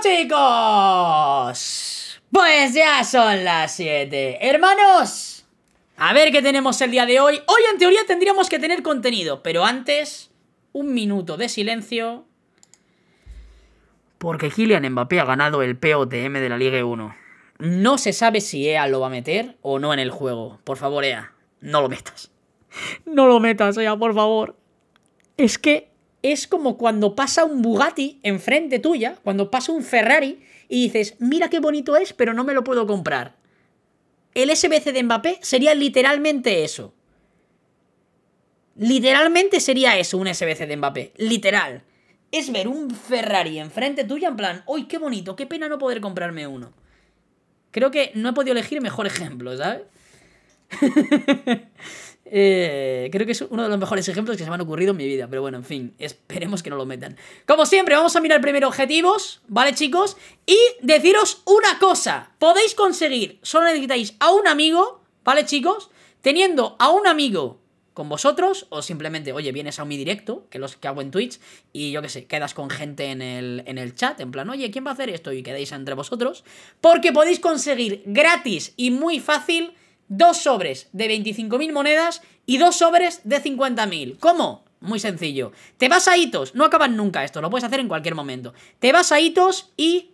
chicos! Pues ya son las 7. Hermanos, a ver qué tenemos el día de hoy. Hoy en teoría tendríamos que tener contenido, pero antes, un minuto de silencio. Porque Kylian Mbappé ha ganado el POTM de la Liga 1. No se sabe si EA lo va a meter o no en el juego. Por favor, EA, no lo metas. No lo metas, EA, por favor. Es que es como cuando pasa un Bugatti enfrente tuya, cuando pasa un Ferrari y dices, mira qué bonito es, pero no me lo puedo comprar. El SBC de Mbappé sería literalmente eso. Literalmente sería eso, un SBC de Mbappé. Literal. Es ver un Ferrari enfrente tuya en plan, ¡Uy, qué bonito! ¡Qué pena no poder comprarme uno! Creo que no he podido elegir mejor ejemplo, ¿sabes? Eh, creo que es uno de los mejores ejemplos que se me han ocurrido en mi vida. Pero bueno, en fin, esperemos que no lo metan. Como siempre, vamos a mirar primero objetivos, ¿vale, chicos? Y deciros una cosa. Podéis conseguir, solo necesitáis a un amigo, ¿vale, chicos? Teniendo a un amigo con vosotros o simplemente, oye, vienes a mi directo, que los que hago en Twitch, y yo qué sé, quedas con gente en el, en el chat, en plan, oye, ¿quién va a hacer esto? Y quedáis entre vosotros, porque podéis conseguir gratis y muy fácil dos sobres de 25.000 monedas y dos sobres de 50.000. ¿Cómo? Muy sencillo. Te vas a hitos, no acaban nunca esto, lo puedes hacer en cualquier momento. Te vas a hitos y...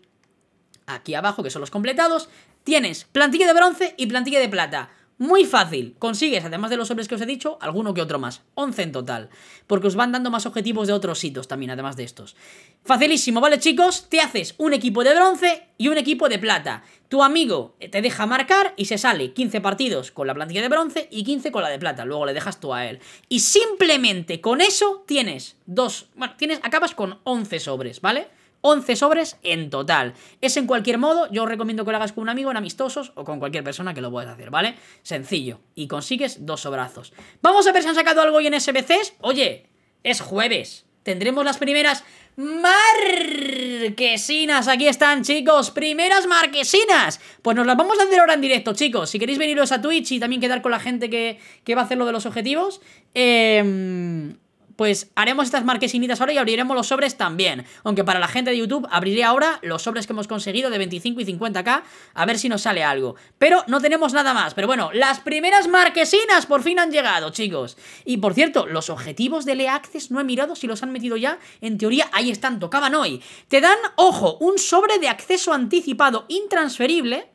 Aquí abajo, que son los completados, tienes plantilla de bronce y plantilla de plata. Muy fácil. Consigues, además de los sobres que os he dicho, alguno que otro más. 11 en total. Porque os van dando más objetivos de otros hitos también, además de estos. Facilísimo, ¿vale, chicos? Te haces un equipo de bronce y un equipo de plata. Tu amigo te deja marcar y se sale 15 partidos con la plantilla de bronce y 15 con la de plata. Luego le dejas tú a él. Y simplemente con eso tienes dos... Bueno, tienes, acabas con 11 sobres, ¿vale? 11 sobres en total. Es en cualquier modo, yo os recomiendo que lo hagas con un amigo, en amistosos o con cualquier persona que lo puedas hacer, ¿vale? Sencillo. Y consigues dos sobrazos. Vamos a ver si han sacado algo hoy en SBCs. Oye, es jueves. Tendremos las primeras marquesinas. Aquí están, chicos. Primeras marquesinas. Pues nos las vamos a hacer ahora en directo, chicos. Si queréis veniros a Twitch y también quedar con la gente que, que va a hacer lo de los objetivos. Eh pues haremos estas marquesinitas ahora y abriremos los sobres también. Aunque para la gente de YouTube abriré ahora los sobres que hemos conseguido de 25 y 50k, a ver si nos sale algo. Pero no tenemos nada más, pero bueno, las primeras marquesinas por fin han llegado, chicos. Y por cierto, los objetivos de le Access no he mirado si los han metido ya, en teoría ahí están, tocaban hoy. Te dan, ojo, un sobre de acceso anticipado intransferible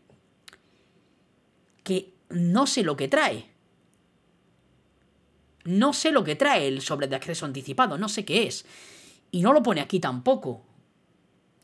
que no sé lo que trae. No sé lo que trae el sobre de acceso anticipado, no sé qué es. Y no lo pone aquí tampoco.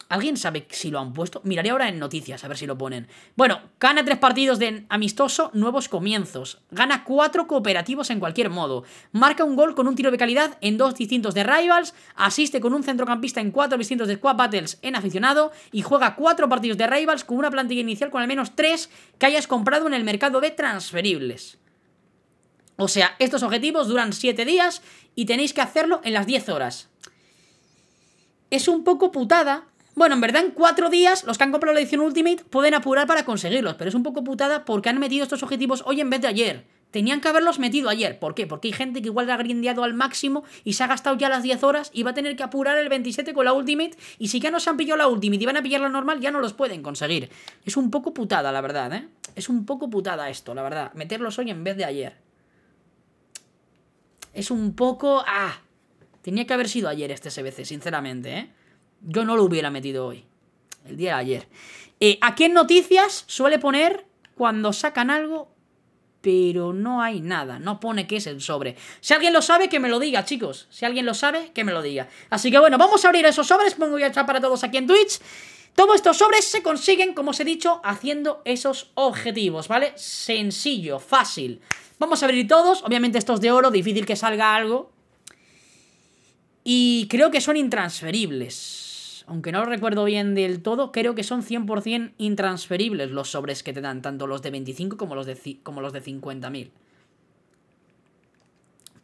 ¿Alguien sabe si lo han puesto? Miraré ahora en noticias a ver si lo ponen. Bueno, gana tres partidos de amistoso, nuevos comienzos. Gana cuatro cooperativos en cualquier modo. Marca un gol con un tiro de calidad en dos distintos de Rivals. Asiste con un centrocampista en cuatro distintos de Squad Battles en aficionado. Y juega cuatro partidos de Rivals con una plantilla inicial con al menos tres que hayas comprado en el mercado de transferibles. O sea, estos objetivos duran 7 días y tenéis que hacerlo en las 10 horas. Es un poco putada. Bueno, en verdad en 4 días los que han comprado la edición Ultimate pueden apurar para conseguirlos, pero es un poco putada porque han metido estos objetivos hoy en vez de ayer. Tenían que haberlos metido ayer. ¿Por qué? Porque hay gente que igual ha grindeado al máximo y se ha gastado ya las 10 horas y va a tener que apurar el 27 con la Ultimate. Y si ya no se han pillado la Ultimate y van a pillar la normal, ya no los pueden conseguir. Es un poco putada, la verdad, ¿eh? Es un poco putada esto, la verdad. Meterlos hoy en vez de ayer es un poco... ¡Ah! Tenía que haber sido ayer este SBC, sinceramente, ¿eh? Yo no lo hubiera metido hoy. El día de ayer. Eh, aquí en noticias suele poner cuando sacan algo, pero no hay nada. No pone qué es el sobre. Si alguien lo sabe, que me lo diga, chicos. Si alguien lo sabe, que me lo diga. Así que bueno, vamos a abrir esos sobres. Pongo ya para todos aquí en Twitch. Todos estos sobres se consiguen, como os he dicho, haciendo esos objetivos, ¿vale? Sencillo, fácil. Vamos a abrir todos, obviamente estos de oro, difícil que salga algo. Y creo que son intransferibles. Aunque no lo recuerdo bien del todo, creo que son 100% intransferibles los sobres que te dan, tanto los de 25 como los de, como los de 50.000.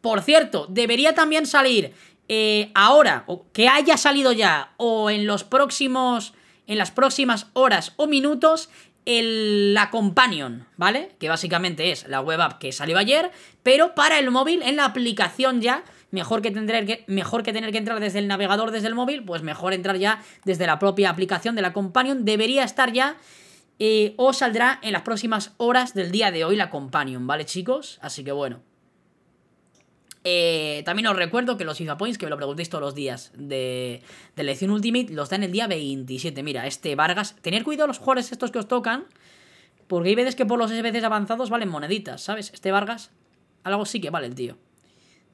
Por cierto, debería también salir eh, ahora, o que haya salido ya, o en los próximos en las próximas horas o minutos el, la Companion, ¿vale? Que básicamente es la web app que salió ayer, pero para el móvil en la aplicación ya. Mejor que, tener que, mejor que tener que entrar desde el navegador, desde el móvil, pues mejor entrar ya desde la propia aplicación de la Companion. Debería estar ya eh, o saldrá en las próximas horas del día de hoy la Companion, ¿vale chicos? Así que bueno. Eh, también os recuerdo que los FIFA Points, que me lo preguntéis todos los días de, de Lección Ultimate, los dan el día 27. Mira, este Vargas. Tener cuidado los jugadores estos que os tocan, porque hay veces que por los SBCs avanzados valen moneditas, ¿sabes? Este Vargas, algo sí que vale el tío.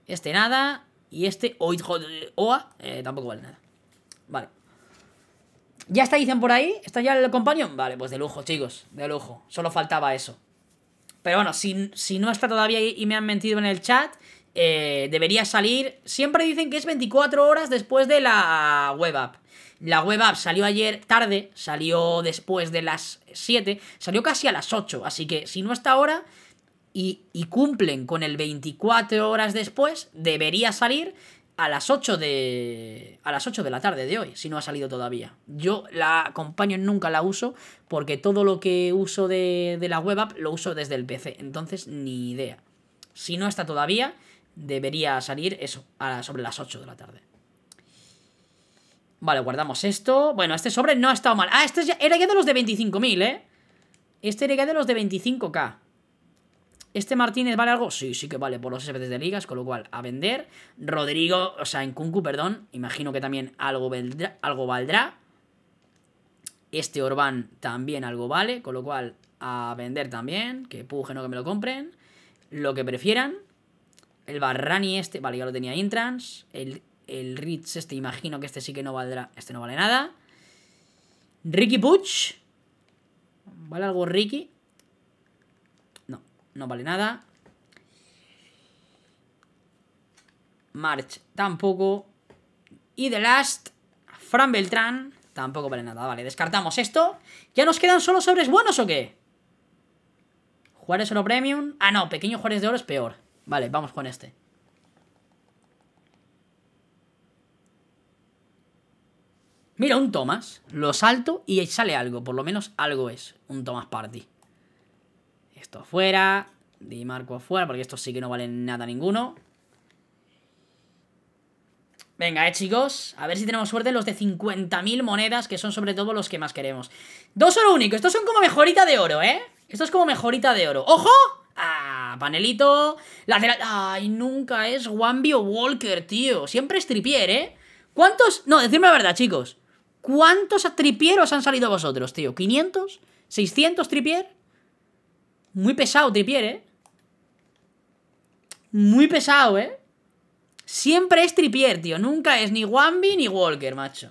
Este nada, y este OA eh, tampoco vale nada. Vale. ¿Ya está dicen por ahí? ¿Está ya el companion? Vale, pues de lujo, chicos, de lujo. Solo faltaba eso. Pero bueno, si, si no está todavía y me han mentido en el chat, eh, debería salir. Siempre dicen que es 24 horas después de la web app. La web app salió ayer tarde, salió después de las 7, salió casi a las 8. Así que si no está ahora y, cumplen con el 24 horas después, debería salir a las 8 de. a las 8 de la tarde de hoy, si no ha salido todavía. Yo la acompaño, nunca la uso, porque todo lo que uso de, de la web app lo uso desde el PC. Entonces, ni idea. Si no está todavía, debería salir eso, a, sobre las 8 de la tarde. Vale, guardamos esto. Bueno, este sobre no ha estado mal. Ah, este era ya de los de 25.000, ¿eh? Este era ya de los de 25k. ¿Este Martínez vale algo? Sí, sí que vale por los SBCs de ligas, con lo cual a vender. Rodrigo, o sea, en Kunku, perdón, imagino que también algo valdrá. Algo valdrá. Este Orbán también algo vale, con lo cual a vender también. Que puje o que me lo compren. Lo que prefieran. El Barrani este, vale, ya lo tenía Intrans. El, el Ritz este, imagino que este sí que no valdrá. Este no vale nada. Ricky Puch. ¿Vale algo Ricky? No, no vale nada. March tampoco. Y The Last, Fran Beltrán, tampoco vale nada. Vale, descartamos esto. ¿Ya nos quedan solo sobres buenos o qué? Juárez Oro Premium. Ah, no, pequeño Juárez de Oro es peor. Vale, vamos con este. Mira, un Thomas. Lo salto y sale algo. Por lo menos algo es un Thomas Party. Esto fuera. Di Marco fuera, porque estos sí que no valen nada ninguno. Venga, eh, chicos. A ver si tenemos suerte los de 50.000 monedas, que son sobre todo los que más queremos. Dos oro único. Estos son como mejorita de oro, ¿eh? Esto es como mejorita de oro. ¡Ojo! Ah, panelito. Ay, nunca es o Walker, tío. Siempre es tripier, ¿eh? ¿Cuántos? No, decirme la verdad, chicos. ¿Cuántos tripieros han salido vosotros, tío? ¿500? ¿600 tripier? Muy pesado tripier, ¿eh? Muy pesado, ¿eh? Siempre es tripier, tío. Nunca es ni Wambi ni Walker, macho.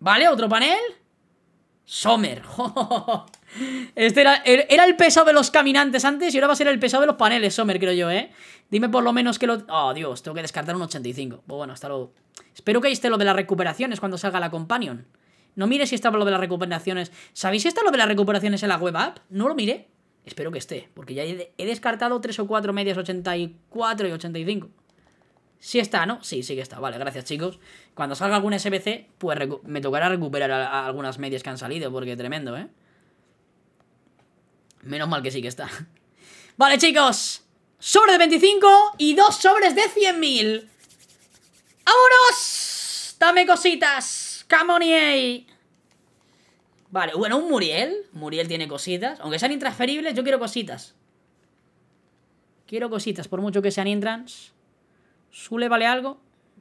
¿Vale? ¿Otro panel? Sommer. Este er, era, el peso de los caminantes antes y ahora va a ser el peso de los paneles, Sommer, creo yo, ¿eh? Dime por lo menos que lo... Oh, Dios, tengo que descartar un 85. Pues bueno, hasta luego. Espero que esté lo de las recuperaciones cuando salga la Companion. No mire si está lo de las recuperaciones. ¿Sabéis si está lo de las recuperaciones en la web app? No lo miré. Espero que esté, porque ya he, descartado 3 o 4 medias 84 y 85. Sí está, ¿no? Sí, sí que está. Vale, gracias, chicos. Cuando salga algún SBC, pues me tocará recuperar algunas medias que han salido, porque tremendo, ¿eh? Menos mal que sí que está. Vale, chicos. Sobre de 25 y dos sobres de 100.000. ¡Vámonos! Dame cositas. Camonier. Vale, bueno, un Muriel. Muriel tiene cositas. Aunque sean intransferibles, yo quiero cositas. Quiero cositas, por mucho que sean intrans. ¿Sule vale algo?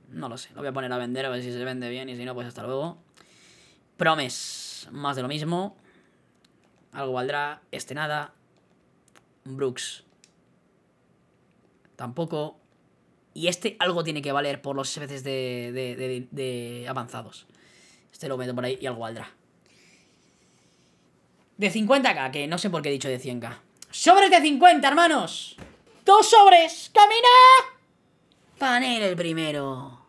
No lo sé. Lo voy a poner a vender a ver si se vende bien y si no, pues hasta luego. Promes, más de lo mismo. Algo valdrá. Este nada. Brooks. Tampoco. Y este algo tiene que valer por los veces de, de, de, avanzados. Este lo meto por ahí y algo valdrá. De 50k, que no sé por qué he dicho de 100k. ¡Sobres de 50, hermanos! ¡Dos sobres! ¡Camina! Panel el primero.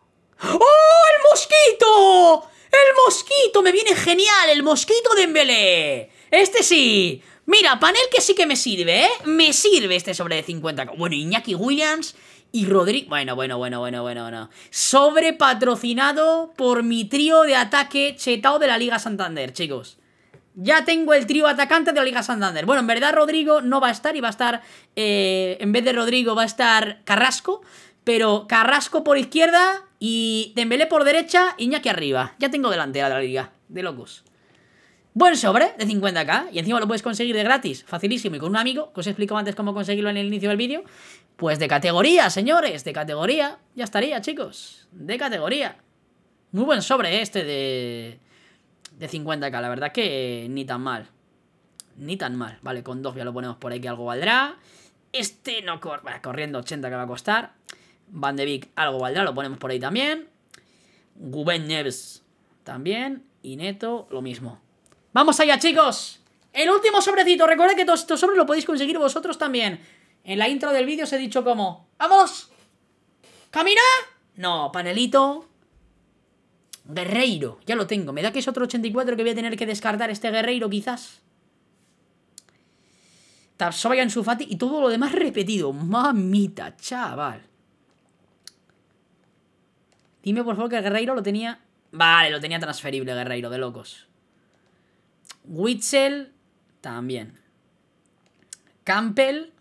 ¡Oh, el mosquito! ¡El mosquito! ¡Me viene genial! ¡El mosquito de Embelé! ¡Este sí! Mira, panel que sí que me sirve, ¿eh? Me sirve este sobre de 50. Bueno, Iñaki Williams y Rodrigo. Bueno, bueno, bueno, bueno, bueno, bueno. Sobre patrocinado por mi trío de ataque chetao de la Liga Santander, chicos. Ya tengo el trío atacante de la Liga Santander. Bueno, en verdad Rodrigo no va a estar y va a estar. Eh, en vez de Rodrigo va a estar Carrasco. Pero Carrasco por izquierda y tembelé por derecha, Y Iñaki arriba. Ya tengo delantera de la liga, de locos. Buen sobre de 50k y encima lo puedes conseguir de gratis, facilísimo y con un amigo, que os explico antes cómo conseguirlo en el inicio del vídeo. Pues de categoría, señores, de categoría. Ya estaría, chicos, de categoría. Muy buen sobre este de, de 50k, la verdad que ni tan mal. Ni tan mal, vale, con dos ya lo ponemos por ahí que algo valdrá. Este no corre, corriendo 80 que va a costar. Van de Beek algo valdrá, lo ponemos por ahí también. Guben también. Y Neto, lo mismo. ¡Vamos allá, chicos! El último sobrecito. Recordad que todos estos sobres lo podéis conseguir vosotros también. En la intro del vídeo os he dicho cómo. ¡Vamos! ¿Camina? No, panelito. Guerreiro. Ya lo tengo. Me da que es otro 84 que voy a tener que descartar este guerreiro, quizás. Tapsoba su fati y todo lo demás repetido. Mamita, chaval. Dime por favor que Guerreiro lo tenía... Vale, lo tenía transferible Guerreiro, de locos. Witzel también. Campbell.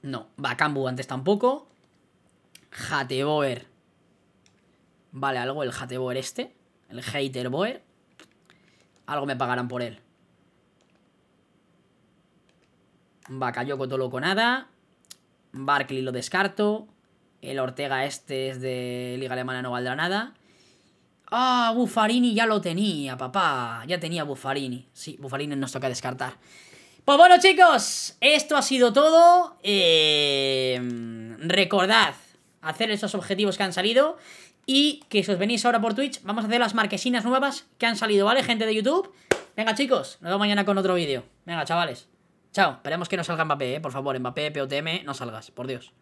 No, va, Cambu antes tampoco. Hateboer. Vale, algo el Hateboer este. El Haterboer. Algo me pagarán por él. Va, todo loco, nada. Barkley lo descarto. El Ortega este es de Liga Alemana, no valdrá nada. Ah, Buffarini ya lo tenía, papá. Ya tenía Buffarini. Sí, Buffarini nos toca descartar. Pues bueno, chicos, esto ha sido todo. Em, recordad hacer esos objetivos que han salido. Y que si os venís ahora por Twitch, vamos a hacer las marquesinas nuevas que han salido, ¿vale? Gente de YouTube. Venga, chicos, nos vemos mañana con otro vídeo. Venga, chavales. Chao. Esperemos que no salga Mbappé, eh, Por favor, Mbappé, POTM, no salgas, por Dios.